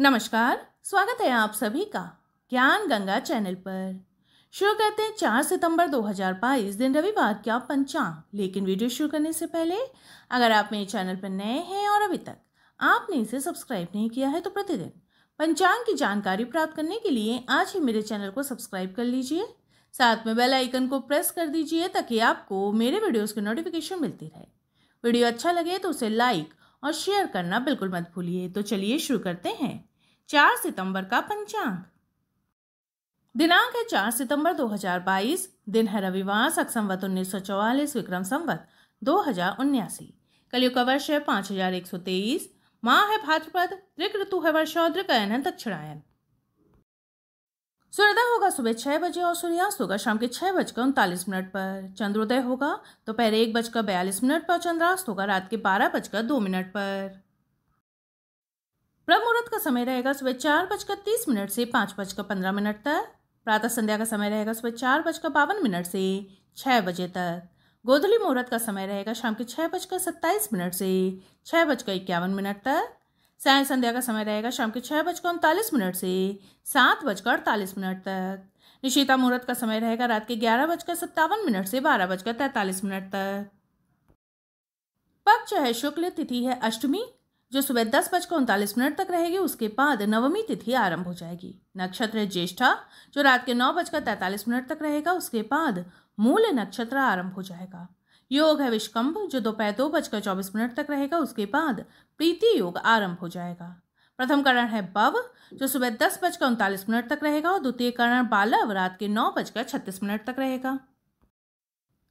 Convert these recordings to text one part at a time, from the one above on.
नमस्कार स्वागत है आप सभी का ज्ञान गंगा चैनल पर शुरू करते हैं चार सितंबर 2022 दिन रविवार क्या पंचांग लेकिन वीडियो शुरू करने से पहले अगर आप मेरे चैनल पर नए हैं और अभी तक आपने इसे सब्सक्राइब नहीं किया है तो प्रतिदिन पंचांग की जानकारी प्राप्त करने के लिए आज ही मेरे चैनल को सब्सक्राइब कर लीजिए साथ में बेल आइकन को प्रेस कर दीजिए ताकि आपको मेरे वीडियोज़ की नोटिफिकेशन मिलती रहे वीडियो अच्छा लगे तो उसे लाइक और शेयर करना बिल्कुल मत भूलिए तो चलिए शुरू करते हैं चार सितंबर का पंचांग दिनांक है चार सितंबर 2022 दिन है रविवार संवत उन्नीस विक्रम संवत दो हजार उन्यासी कलयुग का वर्ष है पांच हजार एक सौ तेईस माह है भाद्रपद त्रिक ऋतु है वर्षा और है दक्षिणायन सूर्योदय होगा सुबह छह बजे और सूर्यास्त होगा शाम के छह बजकर उनतालीस मिनट पर चंद्रोदय होगा दोपहर एक बजकर बयालीस मिनट पर चंद्रास्त होगा रात के बारह बजकर दो मिनट पर ब्रह्म मुहूर्त का समय रहेगा सुबह चार बजकर तीस मिनट से पांच बजकर पंद्रह मिनट तक प्रातः संध्या का समय रहेगा सुबह चार बजकर बावन मिनट से छह बजे तक गोधली मुहूर्त का समय रहेगा शाम के छह बजकर सत्ताईस मिनट से छह बजकर इक्यावन मिनट तक साय संध्या का समय रहेगा शाम के छः बजकर उनतालीस मिनट से सात बजकर अड़तालीस मिनट तक निशिता मुहूर्त का समय रहेगा रात के ग्यारह बजकर सत्तावन मिनट से बारह बजकर तैंतालीस मिनट तक पक्ष है शुक्ल तिथि है अष्टमी जो सुबह दस बजकर उनतालीस मिनट तक रहेगी उसके बाद नवमी तिथि आरंभ हो जाएगी नक्षत्र है ज्येष्ठा जो रात के नौ बजकर तैंतालीस मिनट तक रहेगा उसके बाद मूल नक्षत्र आरंभ हो जाएगा योग है विष्कम्भ जो दोपहर दो बजकर चौबीस मिनट तक रहेगा उसके बाद प्रीति योग आरंभ हो जाएगा प्रथम करण है बव जो सुबह दस बजकर उनतालीस मिनट तक रहेगा और द्वितीय करण बालव रात के नौ बजकर छत्तीस मिनट तक रहेगा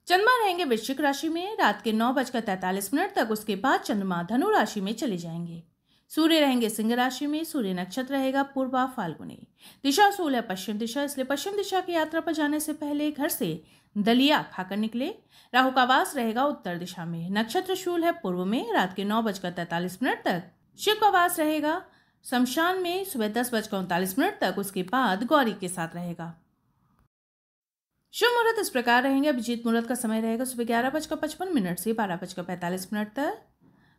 चंद्रमा रहेंगे वृश्चिक राशि में रात के नौ बजकर तैंतालीस मिनट तक उसके बाद चंद्रमा धनु राशि में चले जाएंगे सूर्य रहेंगे सिंह राशि में सूर्य नक्षत्र रहेगा पूर्वा फाल्गुनी दिशा सोल है पश्चिम दिशा इसलिए पश्चिम दिशा की यात्रा पर जाने से पहले घर से दलिया खाकर निकले राहु का वास रहेगा उत्तर दिशा में नक्षत्र शूल है पूर्व में रात के नौ बजकर तैतालीस मिनट तक शिव का वास रहेगा शमशान में सुबह दस बजकर उनतालीस मिनट तक उसके बाद गौरी के साथ रहेगा शुभ मुहूर्त इस प्रकार रहेंगे अभिजीत मुहूर्त का समय रहेगा सुबह ग्यारह बजकर पचपन मिनट से बारह बजकर पैंतालीस मिनट तक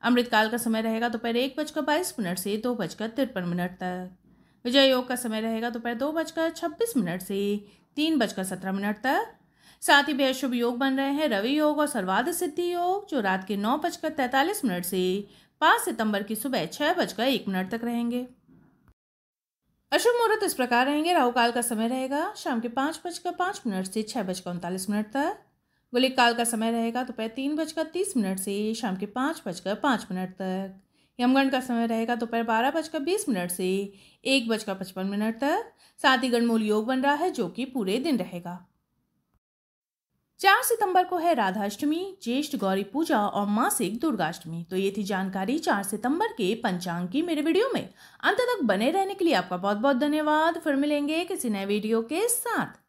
अमृतकाल का समय रहेगा दोपहर एक बजकर बाईस मिनट से दो बजकर तिरपन मिनट तक विजय योग का समय रहेगा दोपहर दो बजकर छब्बीस मिनट से तीन बजकर सत्रह मिनट तक साथ ही बेहद शुभ योग बन रहे हैं रवि योग और सर्वाध सिद्धि योग जो रात के नौ बजकर तैंतालीस मिनट से पाँच सितंबर की सुबह छः बजकर एक मिनट तक रहेंगे अशुभ मुहूर्त इस प्रकार रहेंगे राहु काल का समय रहेगा शाम के पाँच बजकर पाँच मिनट से छः बजकर उनतालीस मिनट तक बोले काल का समय रहेगा दोपहर तो तीन बजकर तीस मिनट से शाम के पाँच बजकर पाँच मिनट तक यमगण का समय रहेगा दोपहर तो बारह बजकर बीस मिनट से एक बजकर पचपन मिनट तक साथ ही गणमूल योग बन रहा है जो कि पूरे दिन रहेगा चार सितंबर को है राधाष्टमी ज्येष्ठ गौरी पूजा और मासिक दुर्गाष्टमी तो ये थी जानकारी चार सितंबर के पंचांग की मेरे वीडियो में अंत तक बने रहने के लिए आपका बहुत बहुत धन्यवाद फिर मिलेंगे किसी नए वीडियो के साथ